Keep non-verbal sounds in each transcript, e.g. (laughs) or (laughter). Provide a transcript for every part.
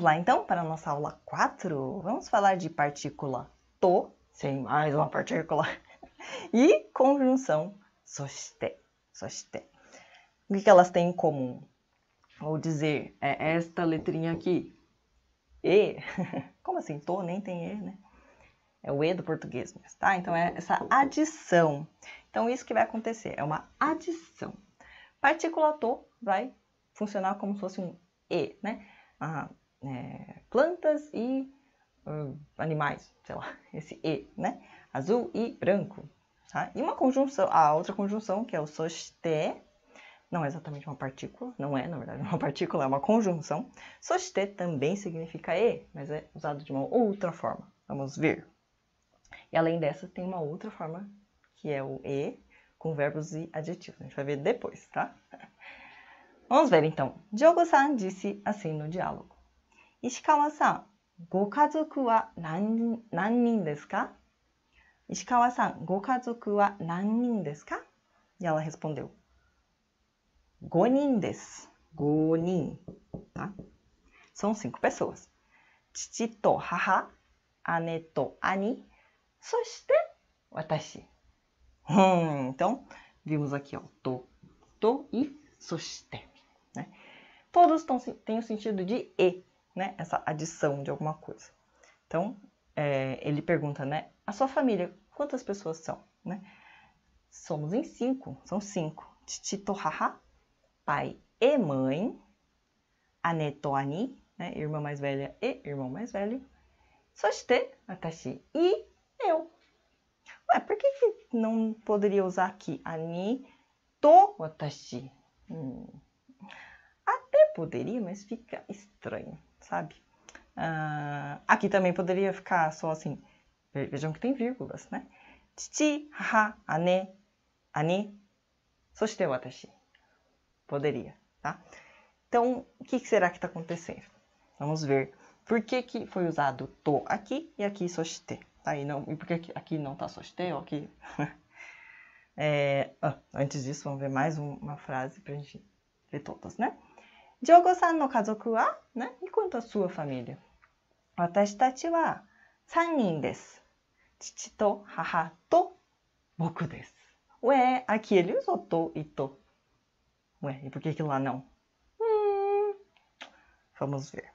Vamos lá então para a nossa aula 4. Vamos falar de partícula to, sem mais uma partícula, (laughs) e conjunção soste. soste. O que, elas têm em comum? Vou dizer, é esta letrinha aqui. E. (laughs) Como assim? To nem tem E, né? É o E do português mesmo, tá? Então é essa adição. Então isso que vai acontecer, é uma adição. Partícula to vai funcionar como se fosse um E, né? Ah, é, plantas e uh, animais, sei lá, (laughs) esse E, né? Azul e branco, tá? E uma conjunção, a outra conjunção, que é o soste, não é exatamente uma partícula, não é, na verdade, (laughs) uma partícula, é uma conjunção. Soste também significa E, mas é usado de uma outra forma. Vamos ver. E além dessa, tem uma outra forma, que é o E, com verbos e adjetivos. A gente vai ver depois, tá? (laughs) Vamos ver então. Diogo San disse assim no diálogo. 石川さん、ご家族は何何人ですか石川さん、ご家族は何人ですか E ela respondeu: 5人です5 São cinco pessoas. Titi haha, ane to ani, soshite watashi. Hum, então, vimos aqui, ó, to, to e soshite. Né? Todos têm o sentido de e, né? Essa adição de alguma coisa. Então, é, ele pergunta, né? A sua família, quantas pessoas são, né? Somos em cinco, são cinco. Tito, haha, pai e mãe. Aneto, ani, né? Irmã mais velha e irmão mais velho. Soshite, atashi, e eu. Ué, por que, que não poderia usar aqui ani to atashi. Hum. Até poderia, mas fica estranho sabe? Uh, aqui também poderia ficar só assim. Vejam que tem vírgulas, né? Titi, haha, ane, ani, soshite watashi. Poderia, tá? Então, o que será que está acontecendo? Vamos ver por que, que foi usado to aqui e aqui soshite. Tá? E, não, e por que aqui não está soshite ou aqui... (laughs) é, ah, antes disso, vamos ver mais uma frase para a gente ver todas, né? Diogo さんの家族は何？Quanto a sua família? 私たちは3人です。父と母と僕です。Ué, aqui ele usou to e to. Ué, e por que que lá não? Hum, vamos ver.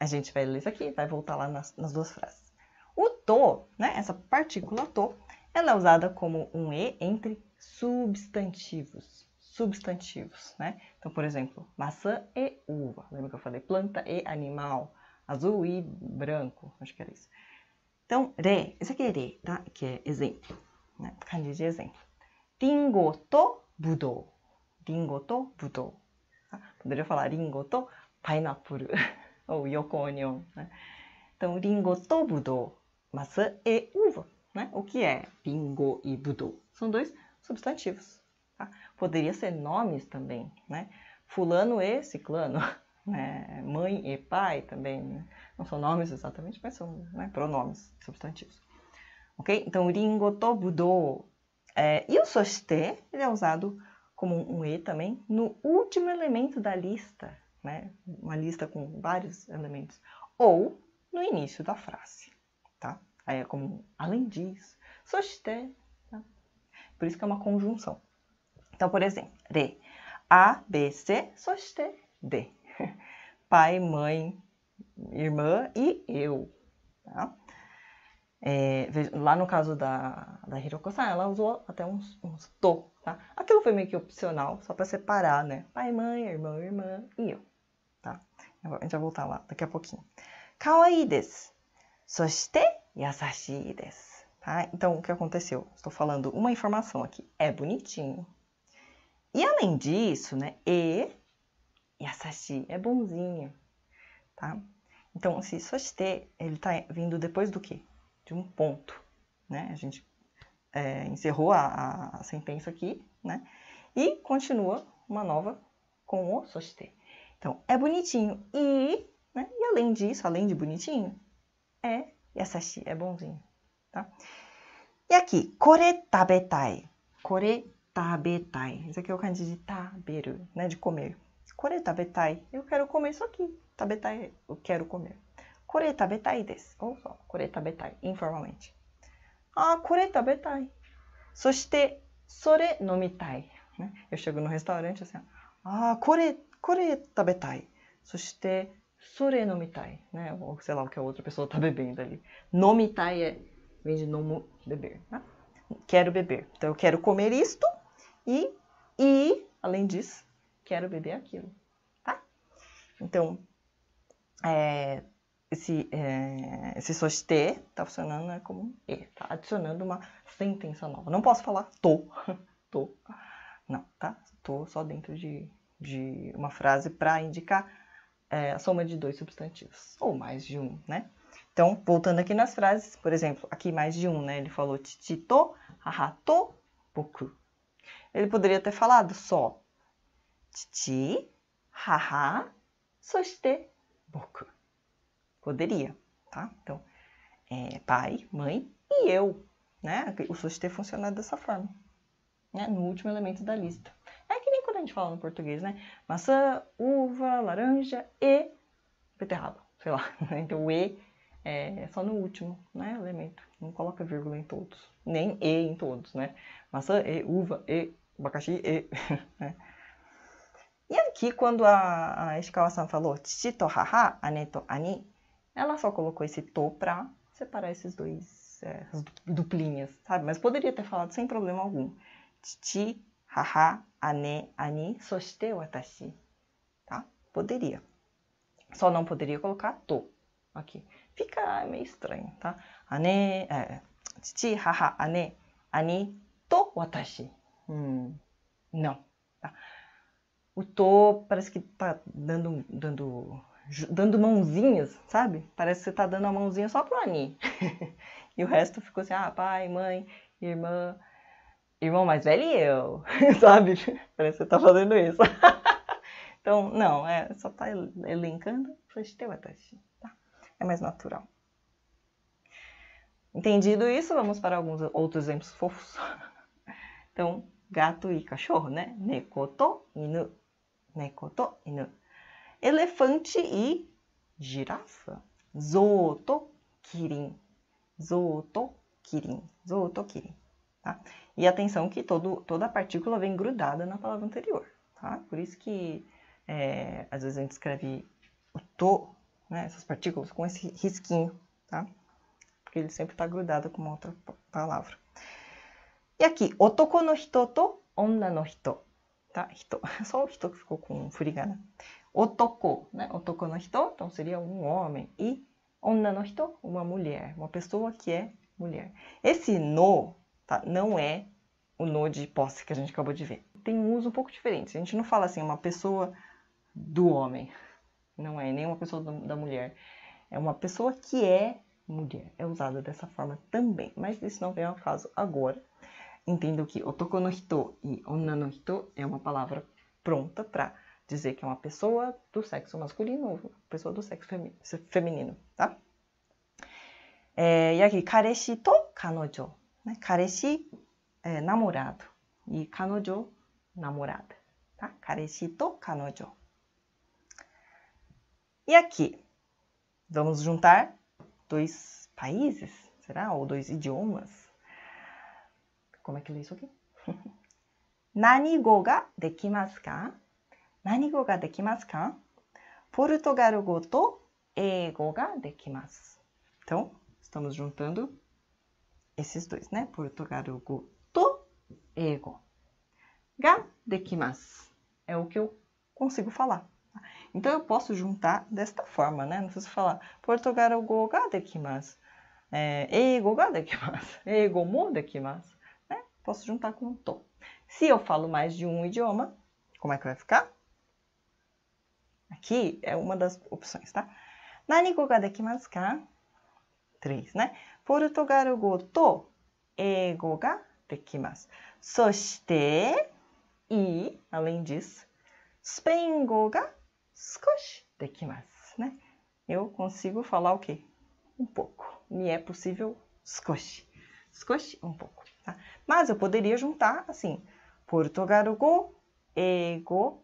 A gente vai ler isso aqui, vai voltar lá nas, nas duas frases. O to, né, essa partícula to, ela é usada como um e entre substantivos substantivos, né? Então, por exemplo, maçã e uva. Lembra que eu falei planta e animal, azul e branco, acho que era isso. Então, re, esse aqui é re, tá? Que é exemplo, né? Kanji de exemplo. Ringo to budou. Ringo to budou. Tá? Poderia falar ringo to pineapple (laughs) ou yoko onion, né? Então, ringo to budou, maçã e uva, né? O que é ringo e budou? São dois substantivos. Tá? Poderia ser nomes também, né? Fulano e ciclano, (laughs) né? mãe e pai também. Né? Não são nomes exatamente, mas são né, pronomes, substantivos. Ok? Então, ringoto budo. É, e o soshite ele é usado como um e também no último elemento da lista, né? Uma lista com vários elementos. Ou no início da frase, tá? Aí é como além disso, soshite. Tá? Por isso que é uma conjunção. Então, por exemplo, de A, B, C, soste, D. (laughs) Pai, mãe, irmã e eu. Tá? É, lá no caso da, da Hiroko-san, ela usou até uns, uns to, tá? Aquilo foi meio que opcional, só para separar, né? Pai, mãe, irmão, irmã e eu, tá? A gente vai voltar lá daqui a pouquinho. Kawaii desu. Soshite yasashii desu. Tá? Então, o que aconteceu? Estou falando uma informação aqui. É bonitinho, e além disso, né? E Yasashi é bonzinho, tá? Então, se assim, soste, ele tá vindo depois do quê? De um ponto, né? A gente é, encerrou a, a, sentença aqui, né? E continua uma nova com o soste. Então, é bonitinho. E, né? e além disso, além de bonitinho, é yasashi, é bonzinho, tá? E aqui, kore tabetai. Kore tabetai. Isso aqui é o kanji de taberu, né? De comer. Kore tabetai. Eu quero comer isso aqui. Tabetai, eu quero comer. Kore tabetai desu. Ou só, kore tabetai, informalmente. Ah, kore tabetai. Soshite, sore nomitai. Né? Eu chego no restaurante assim, ah, kore, kore tabetai. Soshite, sore nomitai. Né? Ou sei lá o que a outra pessoa tá bebendo ali. Nomitai é, vem de nomo, beber, né? Quero beber. Então, eu quero comer isto e, e, além disso, quero beber aquilo, tá? Então, é, esse, é, esse sostê tá funcionando né, como e, tá adicionando uma sentença nova. Não posso falar tô, (laughs) tô, não, tá? Tô só dentro de, de uma frase para indicar é, a soma de dois substantivos, ou mais de um, né? Então, voltando aqui nas frases, por exemplo, aqui mais de um, né? Ele falou titito, hahato, boku. Ele poderia ter falado só titi, haha, soste, boku. Poderia, tá? Então, é, pai, mãe e eu, né? O soste funciona dessa forma, né? No último elemento da lista. É que nem quando a gente fala no português, né? Maçã, uva, laranja e beterraba, sei lá. (laughs) Então, o e é só no último, né? Elemento. Não coloca vírgula em todos, nem e em todos, né? Maçã, e, uva, e, abacaxi e. (laughs) Né? E aqui, quando a, a san falou to haha, to ani, ela só colocou esse to pra separar esses dois, é, duplinhas, sabe? Mas poderia ter falado sem problema algum. Titi, haha, ane, ani, soshite watashi. Tá? Poderia. Só não poderia colocar to aqui. Fica meio estranho, tá? Ane, é, titi, haha, ane, ani, to watashi. Hum, não. Tá. O Tô parece que tá dando, dando, dando mãozinhas, sabe? Parece que você tá dando a mãozinha só pro Ani. (laughs) e o resto ficou assim, ah, pai, mãe, irmã, irmão mais velho e eu, (laughs) sabe? Parece que você tá fazendo isso. (laughs) então, não, é só tá elencando, assim, tá? É mais natural. Entendido isso, vamos para alguns outros exemplos fofos. então, gato e cachorro, né? Nekoto inu. Nekoto inu. Elefante e girafa. Zoto kirin. Zoto kirin. Zoto kirin. Tá? E atenção que todo, toda a partícula vem grudada na palavra anterior. Tá? Por isso que é, às vezes a gente escreve o to, né, essas partículas, com esse risquinho. Tá? Porque ele sempre está grudado com uma outra palavra. E aqui, otoko no hito to onna no hito, tá? Hito. Só (laughs) o hito que ficou com furigana. Otoko, né? Otoko no hito, então seria um homem. E onna no hito, uma mulher. Uma pessoa que é mulher. Esse no, tá? Não é o no de posse que a gente acabou de ver. Tem um uso um pouco diferente. A gente não fala assim, uma pessoa do homem. Não é nem uma pessoa da mulher. É uma pessoa que é mulher. É usada dessa forma também. Mas isso não vem ao caso agora. Entendo que otoko no hito e onna no hito é uma palavra pronta para dizer que é uma pessoa do sexo masculino ou pessoa do sexo feminino, tá? É, e aqui, kareshi to kanojo. Né? Kareshi é namorado e kanojo namorada, tá? Kareshi to kanojo. E aqui, vamos juntar dois países, será? Ou dois idiomas como é que lê isso aqui? (laughs) Nani go ga dekimasu ka? Nani go ga dekimasu ka? Portugal go to ego ga dekimasu. Então, estamos juntando esses dois, né? Portugal go to ego ga dekimasu. É o que eu consigo falar. Então, eu posso juntar desta forma, né? Não preciso falar Portugal go ga dekimasu. É, eigo ga dekimasu. (laughs) Ego mo dekimasu posso juntar com to. Se eu falo mais de um idioma, como é que vai ficar? Aqui é uma das opções, tá? Nani go ga dekimasu ka? Três, né? Portugal go to ego ga dekimasu. Soshite e, além disso, Spain go ga skoshi dekimasu, né? Eu consigo falar o quê? Um pouco. Me é possível skoshi. Skoshi, um pouco, tá? Mas eu poderia juntar assim: Portugal go, ego,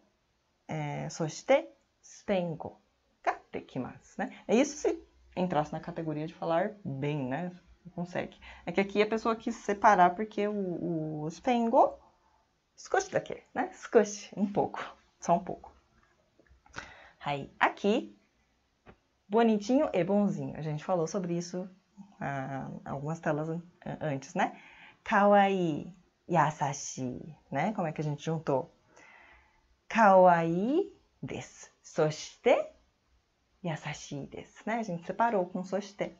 é, soste, stengo. Katekimas, né? É isso se entrasse na categoria de falar bem, né? Consegue. É que aqui a pessoa quis separar porque o, o spengo, scosh daqui, né? Escute um pouco, só um pouco. Aí, aqui, bonitinho e bonzinho. A gente falou sobre isso ah, algumas telas antes, né? kawaii, yasashi, né? Como é que a gente juntou? Kawaii desu. Soshite, yasashi desu, né? A gente separou com soshite.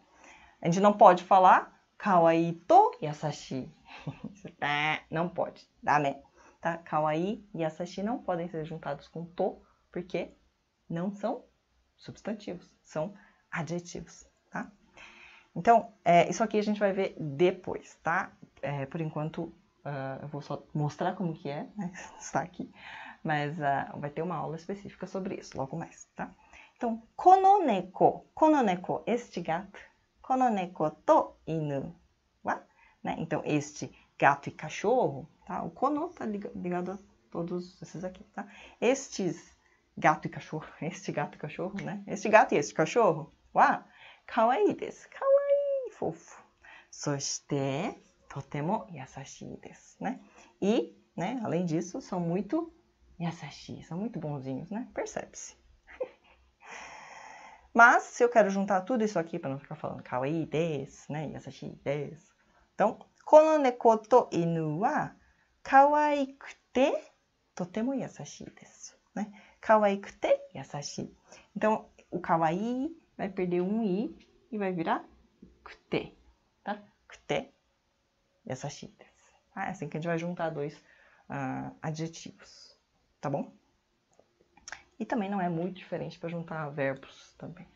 A gente não pode falar kawaii to yasashi. (laughs) não pode, dá né? Tá? Kawaii e yasashi não podem ser juntados com to, porque não são substantivos, são adjetivos, tá? Então, é, isso aqui a gente vai ver depois, tá? É, por enquanto, uh, eu vou só mostrar como que é, né? (laughs) Está aqui. Mas uh, vai ter uma aula específica sobre isso logo mais, tá? Então, kononeko, kononeko, este gato, kononeko to inu wa, né? Então, este gato e cachorro, tá? O kono tá ligado a todos esses aqui, tá? Estes gato e cachorro, (laughs) este gato e cachorro, né? Este gato e este cachorro, wa, kawaii desu, kawaii fofo. So shite, totemo yasashii né? E, né, além disso, são muito yasashii, são muito bonzinhos, né? Percebe-se. (laughs) Mas, se eu quero juntar tudo isso aqui para não ficar falando kawaii desu, né, yasashii desu. Então, kono neko to inu wa kawaii kute totemo yasashii desu, né? Kawaii kute yasashii. Então, o kawaii vai perder um i e vai virar くて、tá? くて dessa síntese. Ah, é assim que a gente vai juntar dois uh, adjetivos, tá bom? E também não é muito diferente para juntar verbos também.